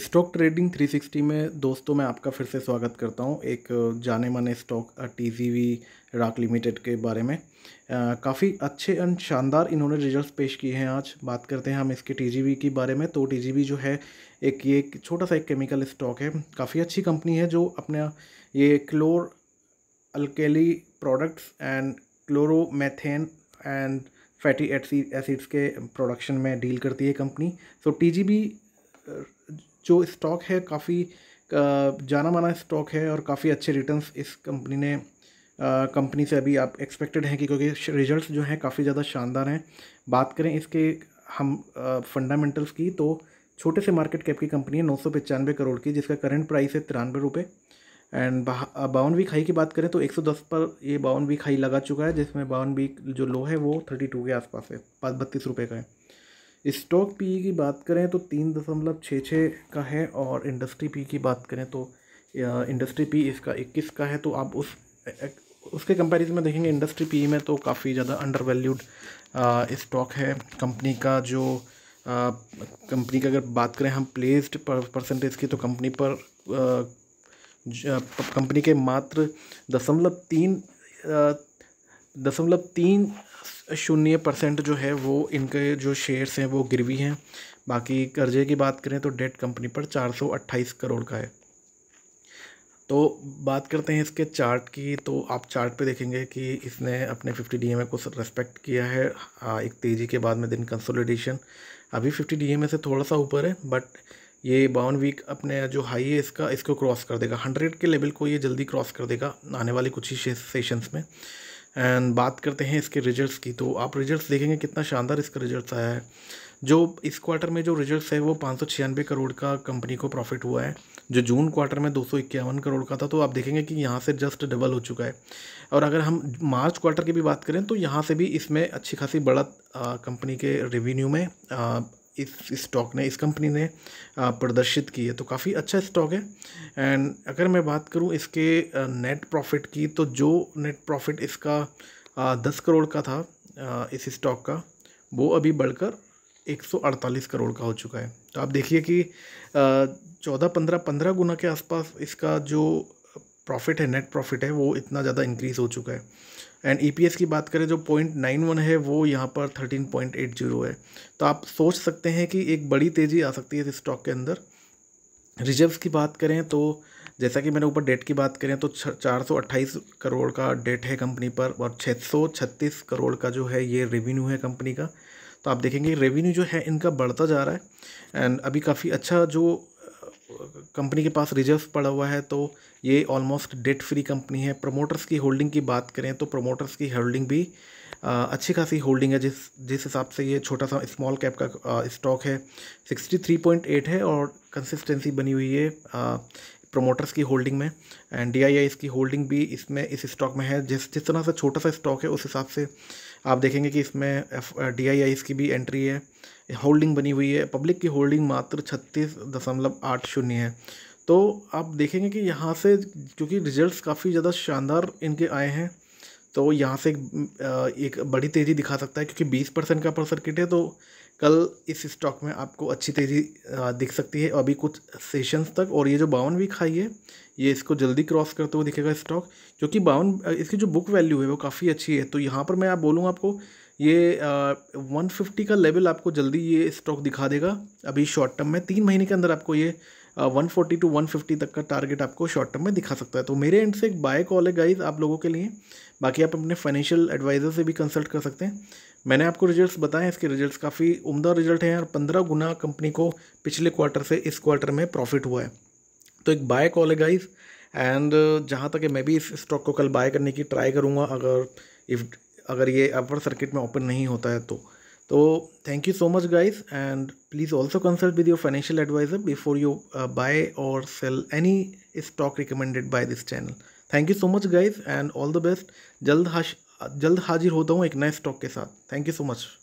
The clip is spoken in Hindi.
स्टॉक ट्रेडिंग 360 में दोस्तों मैं आपका फिर से स्वागत करता हूं एक जाने माने स्टॉक टी जी वी राक लिमिटेड के बारे में काफ़ी अच्छे एंड शानदार इन्होंने रिजल्ट्स पेश किए हैं आज बात करते हैं हम इसके टी जी के बारे में तो टी जी जो है एक ये एक छोटा सा एक केमिकल स्टॉक है काफ़ी अच्छी कंपनी है जो अपना ये chlor alkali products and chloromethane and fatty acids के प्रोडक्शन में डील करती है कंपनी सो जी टी जो स्टॉक है काफ़ी जाना माना स्टॉक है और काफ़ी अच्छे रिटर्न्स इस कंपनी ने कंपनी से अभी आप एक्सपेक्टेड हैं कि क्योंकि रिजल्ट्स जो हैं काफ़ी ज़्यादा शानदार हैं बात करें इसके हम फंडामेंटल्स की तो छोटे से मार्केट कैप की कंपनी है नौ सौ पचानवे करोड़ की जिसका करंट प्राइस है तिरानवे रुपये एंड बावन वीक हाई की बात करें तो एक सौ दस पर ये बावन वीक हाई लगा चुका है जिसमें बावन वीक जो लो है वो थर्टी टू के आसपास है पाँच बत्तीस रुपये का है स्टॉक पी की बात करें तो तीन दशमलव छः छः का है और इंडस्ट्री पी की बात करें तो इंडस्ट्री पी इसका इक्कीस का है तो आप उस उसके कंपेरिजन में देखेंगे इंडस्ट्री पी में तो काफ़ी ज़्यादा अंडर वैल्यूड स्टॉक है कंपनी का जो कंपनी का अगर बात करें हम प्लेस्ड पर, परसेंटेज की तो कंपनी पर कंपनी के मात्र दशमलव तीन दशमलव मतलब तीन शून्य परसेंट जो है वो इनके जो शेयर्स हैं वो गिरवी हैं बाकी कर्जे की बात करें तो डेट कंपनी पर चार सौ अट्ठाईस करोड़ का है तो बात करते हैं इसके चार्ट की तो आप चार्ट पे देखेंगे कि इसने अपने फिफ्टी डी को रेस्पेक्ट किया है हाँ, एक तेज़ी के बाद में दिन कंसोलिडेशन अभी फिफ्टी डीएमए से थोड़ा सा ऊपर है बट ये बावन वीक अपने जो हाई है इसका इसको क्रॉस कर देगा हंड्रेड के लेवल को ये जल्दी क्रॉस कर देगा आने वाले कुछ ही सेशंस में एंड बात करते हैं इसके रिजल्ट्स की तो आप रिजल्ट्स देखेंगे कितना शानदार इसका रिजल्ट्स आया है जो इस क्वार्टर में जो रिजल्ट्स है वो पाँच करोड़ का कंपनी को प्रॉफिट हुआ है जो जून क्वार्टर में दो करोड़ का था तो आप देखेंगे कि यहाँ से जस्ट डबल हो चुका है और अगर हम मार्च क्वार्टर की भी बात करें तो यहाँ से भी इसमें अच्छी खासी बढ़त कंपनी के रेवेन्यू में इस स्टॉक ने इस कंपनी ने प्रदर्शित की है तो काफ़ी अच्छा स्टॉक है एंड अगर मैं बात करूँ इसके नेट प्रॉफिट की तो जो नेट प्रॉफिट इसका दस करोड़ का था इस स्टॉक का वो अभी बढ़कर 148 करोड़ का हो चुका है तो आप देखिए कि चौदह पंद्रह पंद्रह गुना के आसपास इसका जो प्रॉफिट है नेट प्रॉफिट है वो इतना ज़्यादा इंक्रीज़ हो चुका है एंड ई e की बात करें जो पॉइंट नाइन वन है वो यहाँ पर थर्टीन पॉइंट एट जीरो है तो आप सोच सकते हैं कि एक बड़ी तेज़ी आ सकती है इस स्टॉक के अंदर रिजर्व्स की बात करें तो जैसा कि मैंने ऊपर डेट की बात करें तो चार सौ अट्ठाईस करोड़ का डेट है कंपनी पर और छः सौ छत्तीस करोड़ का जो है ये रेवेन्यू है कंपनी का तो आप देखेंगे रेवेन्यू जो है इनका बढ़ता जा रहा है एंड अभी काफ़ी अच्छा जो कंपनी के पास रिजर्व पड़ा हुआ है तो ये ऑलमोस्ट डेट फ्री कंपनी है प्रमोटर्स की होल्डिंग की बात करें तो प्रमोटर्स की होल्डिंग भी आ, अच्छी खासी होल्डिंग है जिस जिस हिसाब से ये छोटा सा स्मॉल कैप का स्टॉक है सिक्सटी थ्री पॉइंट एट है और कंसिस्टेंसी बनी हुई है प्रोमोटर्स की होल्डिंग में एंड डी की होल्डिंग भी इसमें इस स्टॉक में है जिस जिस तरह से छोटा सा स्टॉक है उस हिसाब से आप देखेंगे कि इसमें डी आई की भी एंट्री है होल्डिंग बनी हुई है पब्लिक की होल्डिंग मात्र छत्तीस दशमलव आठ शून्य है तो आप देखेंगे कि यहाँ से क्योंकि रिजल्ट्स काफ़ी ज़्यादा शानदार इनके आए हैं तो यहाँ से एक, एक बड़ी तेज़ी दिखा सकता है क्योंकि बीस परसेंट का पर सर्किट है तो कल इस स्टॉक में आपको अच्छी तेज़ी दिख सकती है अभी कुछ सेशंस तक और ये जो बावन वीक हाई है ये इसको जल्दी क्रॉस करते हुए दिखेगा स्टॉक क्योंकि बावन इसकी जो बुक वैल्यू है वो काफ़ी अच्छी है तो यहाँ पर मैं आप बोलूँगा आपको ये वन फिफ्टी का लेवल आपको जल्दी ये स्टॉक दिखा देगा अभी शॉर्ट टर्म में तीन महीने के अंदर आपको ये one forty two one fifty तक का टारगेट आपको शॉर्ट टर्म में दिखा सकता है तो मेरे एंड से एक बाय कॉल है गाइज आप लोगों के लिए बाकी आप अपने फाइनेंशियल एडवाइज़र से भी कंसल्ट कर सकते हैं मैंने आपको रिजल्ट्स बताए हैं इसके रिजल्ट्स काफ़ी उमदा रिजल्ट हैं और पंद्रह गुना कंपनी को पिछले क्वार्टर से इस क्वार्टर में प्रॉफिट हुआ है तो एक बाय कॉल है गाइज एंड जहाँ तक है मैं भी इस स्टॉक को कल बाय करने की ट्राई करूँगा अगर इफ़ अगर ये अपर सर्किट में ओपन नहीं होता है तो तो thank you so much guys and please also consult with your financial advisor before you buy और sell any stock recommended by this channel thank you so much guys and all the best जल्द हाश जल्द हाजिर होता हूँ एक नए स्टॉक के साथ थैंक यू सो मच